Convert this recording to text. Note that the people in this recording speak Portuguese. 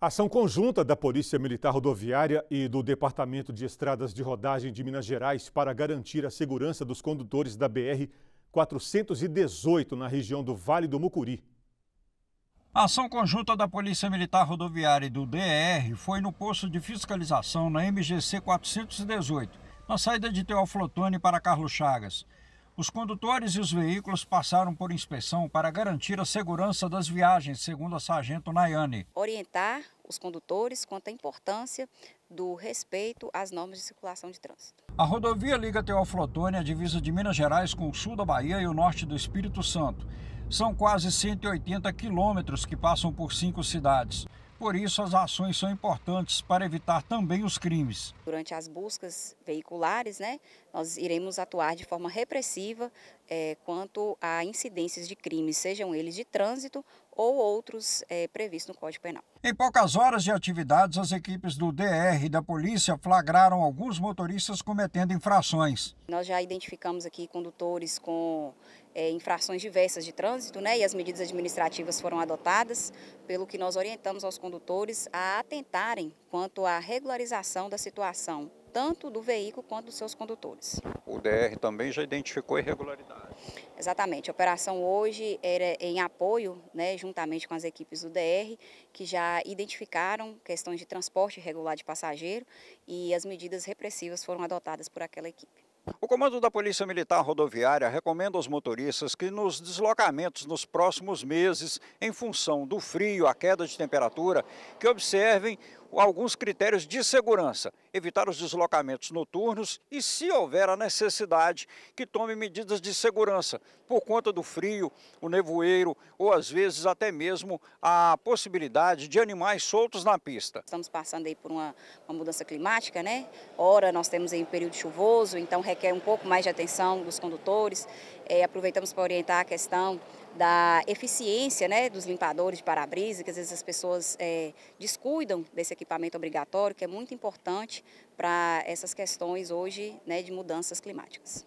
Ação conjunta da Polícia Militar Rodoviária e do Departamento de Estradas de Rodagem de Minas Gerais para garantir a segurança dos condutores da BR 418 na região do Vale do Mucuri. A ação conjunta da Polícia Militar Rodoviária e do DR foi no posto de fiscalização na MGC 418, na saída de Teófilo Otoni para Carlos Chagas. Os condutores e os veículos passaram por inspeção para garantir a segurança das viagens, segundo a sargento Nayane. Orientar os condutores quanto à importância do respeito às normas de circulação de trânsito. A rodovia liga Teoflotone à divisa de Minas Gerais com o sul da Bahia e o norte do Espírito Santo. São quase 180 quilômetros que passam por cinco cidades. Por isso, as ações são importantes para evitar também os crimes. Durante as buscas veiculares, né, nós iremos atuar de forma repressiva é, quanto a incidências de crimes, sejam eles de trânsito ou outros é, previstos no Código Penal. Em poucas horas de atividades, as equipes do DR e da polícia flagraram alguns motoristas cometendo infrações. Nós já identificamos aqui condutores com é, infrações diversas de trânsito, né? E as medidas administrativas foram adotadas, pelo que nós orientamos aos condutores a atentarem quanto à regularização da situação tanto do veículo quanto dos seus condutores. O DR também já identificou irregularidades. Exatamente. A operação hoje era em apoio, né, juntamente com as equipes do DR, que já identificaram questões de transporte irregular de passageiro e as medidas repressivas foram adotadas por aquela equipe. O comando da Polícia Militar Rodoviária recomenda aos motoristas que nos deslocamentos nos próximos meses, em função do frio, a queda de temperatura, que observem alguns critérios de segurança, evitar os deslocamentos noturnos e, se houver a necessidade, que tome medidas de segurança por conta do frio, o nevoeiro ou às vezes até mesmo a possibilidade de animais soltos na pista. Estamos passando aí por uma, uma mudança climática, né? Ora, nós temos aí um período chuvoso, então requer um pouco mais de atenção dos condutores. É, aproveitamos para orientar a questão da eficiência né, dos limpadores de para-brisa, que às vezes as pessoas é, descuidam desse equipamento obrigatório, que é muito importante para essas questões hoje né, de mudanças climáticas.